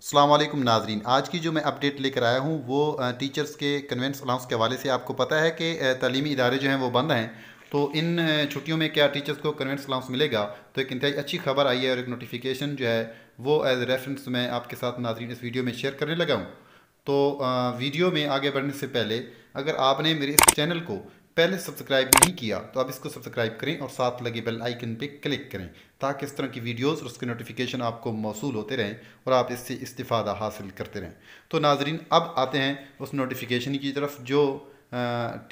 अल्लाम नाजरीन आज की जो मैं अपडेट लेकर आया हूँ वो टीचर्स के कन्वेंस अलाउंस के हवाले से आपको पता है कि तलीमी इदारे जो हैं वो बंद हैं तो इन छुट्टियों में क्या टीचर्स को कन्वेंस अलाउंस मिलेगा तो एक इंतहाई अच्छी खबर आई है और एक नोटिफिकेशन जो है वो एज रेफरेंस मैं आपके साथ नाजरीन इस वीडियो में शेयर करने लगा हूँ तो वीडियो में आगे बढ़ने से पहले अगर आपने मेरे इस चैनल को पहले सब्सक्राइब नहीं किया तो आप इसको सब्सक्राइब करें और साथ लगे बेल आइकन पे क्लिक करें ताकि इस तरह की वीडियोस और उसके नोटिफिकेशन आपको मौसू होते रहें और आप इससे इस्तीफ़ा हासिल करते रहें तो नाजरीन अब आते हैं उस नोटिफिकेशन की तरफ जो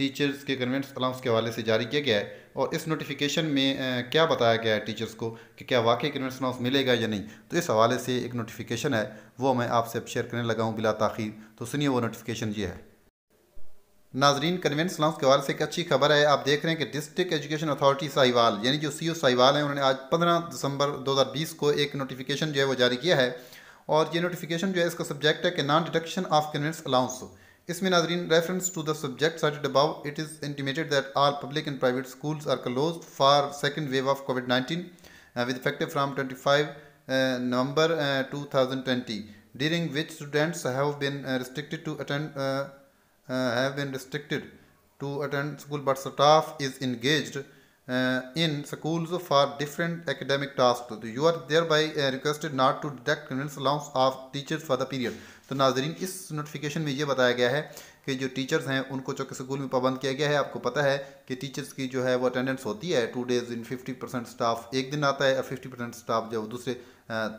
टीचर्स के गवर्नमेंट अलाउंस के हवाले से जारी किया गया है और इस नोटिफिकेशन में आ, क्या बताया गया है टीचर्स को कि क्या वाकई गवर्नमेंट अलाउंस मिलेगा या नहीं तो इस हवाले से एक नोटिफिकेशन है वो मैं आपसे अब शेयर करने लगा हूँ बिला तखिर तो सुनिए वो नोटिफिकेशन ये है नाजरीन कन्वेंस लाउंस के हवाले से एक अच्छी खबर है आप देख रहे हैं कि डिस्ट्रिक्ट एजुकेशन अथॉरिटी साहिवाल यानी जो सी ओ e साहिवाल हैं उन्होंने आज 15 दिसंबर 2020 को एक नोटिफिकेशन जो है वो जारी किया है और ये नोटिफिकेशन जो है इसका सब्जेक्ट है कि non deduction of conveyance allowance इसमें नाजरीन reference to the subject cited above it is intimated that all public and private school are close for second wave of covid nineteen with effective from twenty five November two thousand twenty during which students have been restricted to attend have been restricted to attend school but staff is engaged uh, in schools for different academic tasks. You are thereby uh, requested not to deduct criminal allowance of teachers for the period. तो नाजरीन इस notification में ये बताया गया है कि जो टीचर्स हैं उनको चूँकि स्कूल में पाबंद किया गया है आपको पता है कि टीचर्स की जो है वो अटेंडेंस होती है two days in fifty percent staff एक दिन आता है और फिफ्टी परसेंट स्टाफ जो दूसरे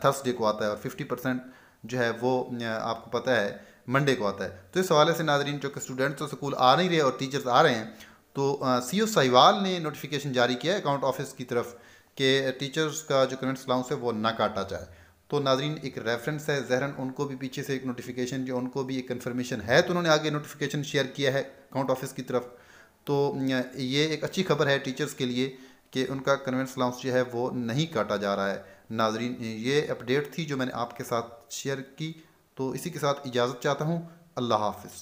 थर्सडे को आता है और फिफ्टी परसेंट जो है वो आपको पता है मंडे को आता है तो इस हवाले से नाजरीन चूँकि स्टूडेंट्स तो स्कूल आ नहीं रहे और टीचर्स आ रहे हैं तो सी ओ साहिवाल ने नोटिफिकेशन जारी किया है अकाउंट ऑफिस की तरफ कि टीचर्स का जो करंट अलाउंस है वो ना काटा जाए तो नाजरीन एक रेफरेंस है जहरन उनको भी पीछे से एक नोटिफिकेशन जो उनको भी एक कन्फर्मेशन है तो उन्होंने आगे नोटिफिकेशन शेयर किया है अकाउंट ऑफिस की तरफ तो ये एक अच्छी खबर है टीचर्स के लिए कि उनका कन्वेंस अलाउंस जो है वो नहीं काटा जा रहा है नाजरीन ये अपडेट थी जो मैंने आपके साथ शेयर की तो इसी के साथ इजाज़त चाहता हूँ अल्लाह हाफिज़